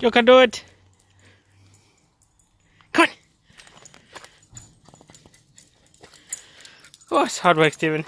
You can do it. Come on. Oh, it's hard work, Steven.